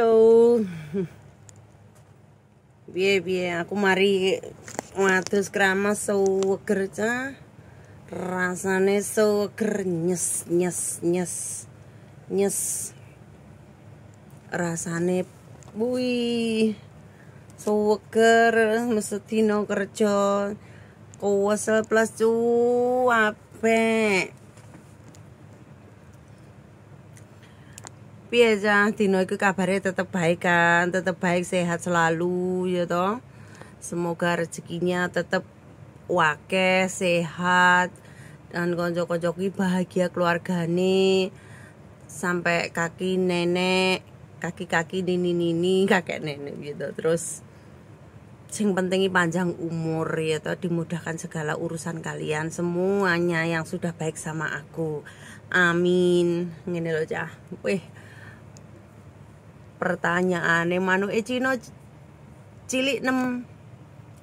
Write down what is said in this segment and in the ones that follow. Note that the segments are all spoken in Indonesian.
Halo. Bie bie aku mari wadus kramas seger so ca. Rasane seger so nyes nyes nyes. Nyes. Rasane bui seger so mesti no kerja. asal plus cu Ape piye Cang dino iku kabare tetep baik kan tetep baik sehat selalu ya toh semoga rezekinya tetep wake sehat dan konco-konco bahagia keluargane sampai kaki nenek kaki-kaki nini-nini kakek nenek gitu terus sing penting panjang umur ya toh dimudahkan segala urusan kalian semuanya yang sudah baik sama aku amin ngene loh cah weh pertanyaan yang manu e cino cilik nem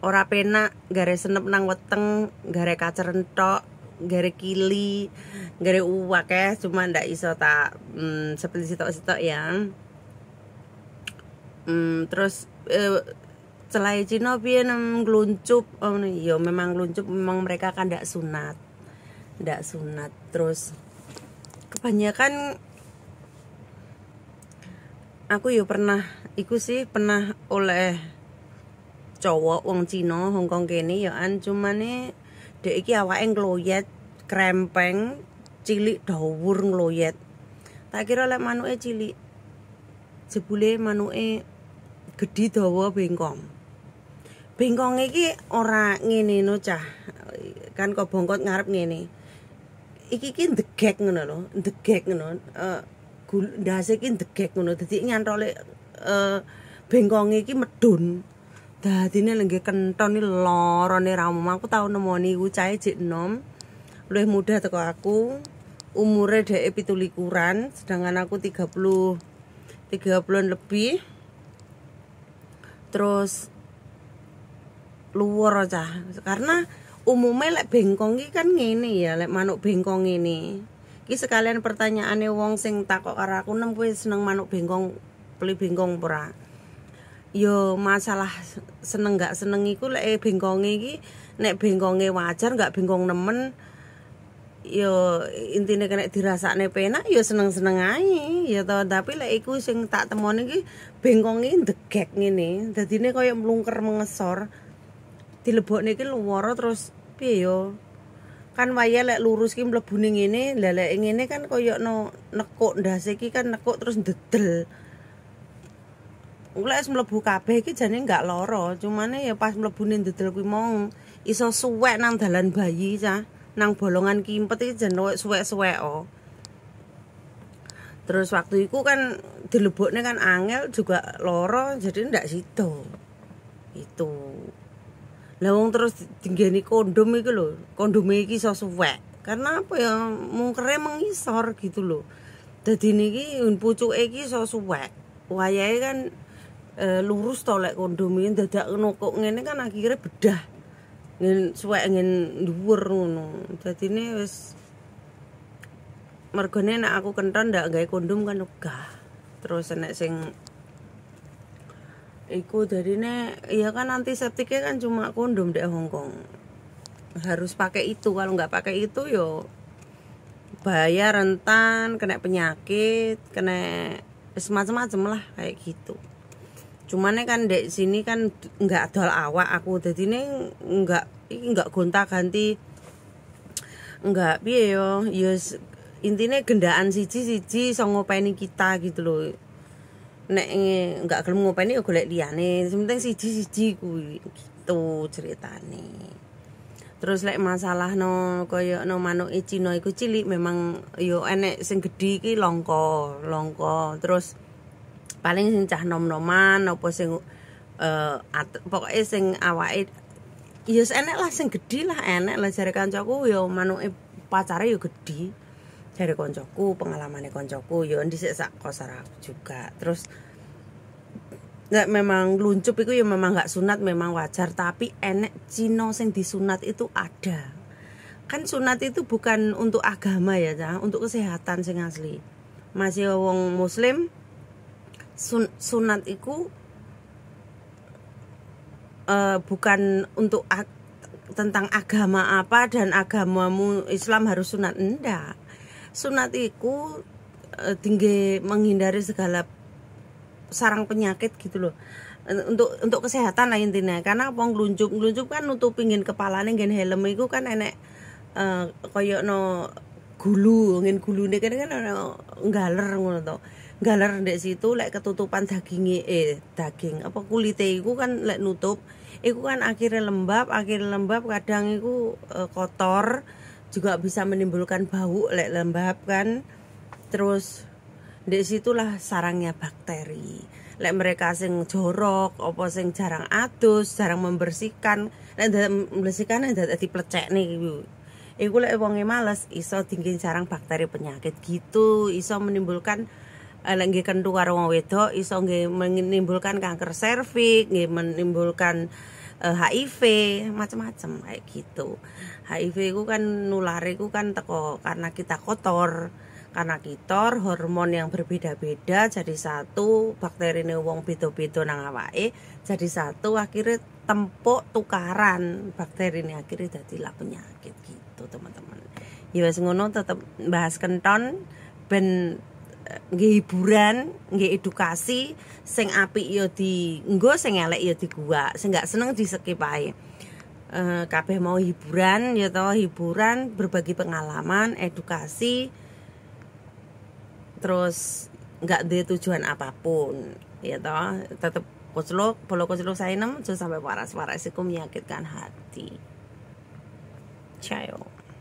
ora penak gare senep nang weteng gare kacerentok gare kili gare uwak ya cuma ndak iso tak hmm, seperti sitok-sitok ya hmm, terus eh, celai cino pia nem gluncup oh, nih yo ya, memang gluncup memang mereka kan ndak sunat ndak sunat terus kebanyakan aku yo pernah iku sih pernah oleh cowok wong Cina Hongkong kene yo an cuman e dek iki awake ngloyet krempeng cilik dawur ngloyet tak kira lek manuke cilik jebule manuke gedhi dawa bengkong bengkong iki ora ngene no cah kan kok bongkot ngarep ngene iki iki degek ngono lho degek ngono uh, ndase iki ndegek ngono dadi ngantole eh bengkong iki medun dadine lenggih kenton iki lorone ra aku tau nemoni iku cahe jek enom luwih muda teko aku umure dhek pitu sedangkan aku 30 30 puluh lebih terus luwur aja, karena umumnya lek bengkong iki kan ngene ya lek manuk bengkong ini Ki sekalian pertanyaane wong sing takok karo aku nem seneng manuk bengkong peli bengkong ora? Yo masalah seneng gak seneng iku lek bengkonge iki nek bengkonge wajar gak bengkong nemen yo intine kena dirasakne penak yo seneng-seneng ae ya toh tapi lek iku sing tak temoni iki bengkong iki ndegek ngene dadine yang mlungker mengesor dilebokne iki luwara terus piye yo kan waya lek lurus ki mlebu ning ngene lha lek ngene kan koyo no nekuk ndase iki kan nekuk terus dedel es mlebu kabeh iki jane enggak loro, cumane ya pas ning dedel kuwi mong iso suwek nang dalan bayi ca nang bolongan kimpet iki jane suwek-suwek o. Terus waktu itu kan dilebokne kan angel juga loro, jadi ndak sido. Itu lawang wong terus dinggeni kondom iki loh kondom iki so suwek karena apa ya mungkere mengisor gitu jadi dadi ini pucuke iki iso suwek wayahe kan e, lurus to kondom ini dadak nukuk ngene kan akhirnya bedah ngin suwek ngin dhuwur ngono ini wis mergone nak aku kenton ndak gawe kondom kan lega terus nek sing Iku dari ne, ya kan antiseptiknya kan cuma kondom deh Hongkong harus pakai itu kalau nggak pakai itu yo bahaya rentan kena penyakit kena semacam-macam lah kayak gitu cuman kan dek sini kan nggak dol awak aku jadi ini nggak nggak gonta ganti nggak biyo. yo intinya gendaan siji siji songo kita gitu loh nek eh, nggak gelem ngopeni ya golek liyane penting siji-siji kuwi gitu ceritane terus lek like masalah no koyo no manuk e Cina iku cilik memang yo enek sing gedhi iki longko longko terus paling sing cah nom-noman apa sing uh, pokoke sing awake yo enek lah sing gedhi lah enek lah jare kancaku yo manuke pacare yo gedhi dari koncoku pengalamannya koncoku yo di sak kosar juga terus Nggak memang luncup itu ya memang nggak sunat memang wajar tapi enek Cino sing disunat itu ada kan sunat itu bukan untuk agama ya ta untuk kesehatan sing asli masih wong muslim sun, sunat itu uh, eh, bukan untuk ag tentang agama apa dan agamamu Islam harus sunat enggak sunat iku tinggi e, menghindari segala sarang penyakit gitu loh e, untuk untuk kesehatan lah intinya karena wong glunjuk glunjuk kan nutup kepala nih gen helm itu kan enek uh, e, koyok no gulu ngin gulu nih kan kan no, galer ngono to galer ndek situ lek ketutupan dagingnya eh daging apa kulitnya itu kan lek nutup itu kan akhirnya lembab akhirnya lembab kadang itu uh, kotor juga bisa menimbulkan bau lek lembab kan terus di situlah sarangnya bakteri lek mereka sing jorok opo sing jarang atus jarang membersihkan lek membersihkan lek jadi plecek nih ibu Iku lek wonge males iso tinggi sarang bakteri penyakit gitu iso menimbulkan eh, lek nggih kentu karo wong wedok iso nggih menimbulkan kanker serviks nggih menimbulkan uh, eh, HIV macam-macam kayak gitu HIV ku kan nulare ku kan teko karena kita kotor karena kitor hormon yang berbeda-beda jadi satu bakteri ini wong beda-beda nang awake jadi satu akhirnya tempuk tukaran bakteri ini akhirnya jadi lah penyakit gitu teman-teman ya wes ngono tetap bahas kenton ben nggih hiburan, nggih edukasi, sing apik ya nggo, sing elek ya gua, sing gak seneng di ae. Uh, kabeh mau hiburan ya toh hiburan berbagi pengalaman edukasi terus nggak ada tujuan apapun ya toh tetap koclok polo koclok saya nem sampai waras waras itu menyakitkan hati ciao.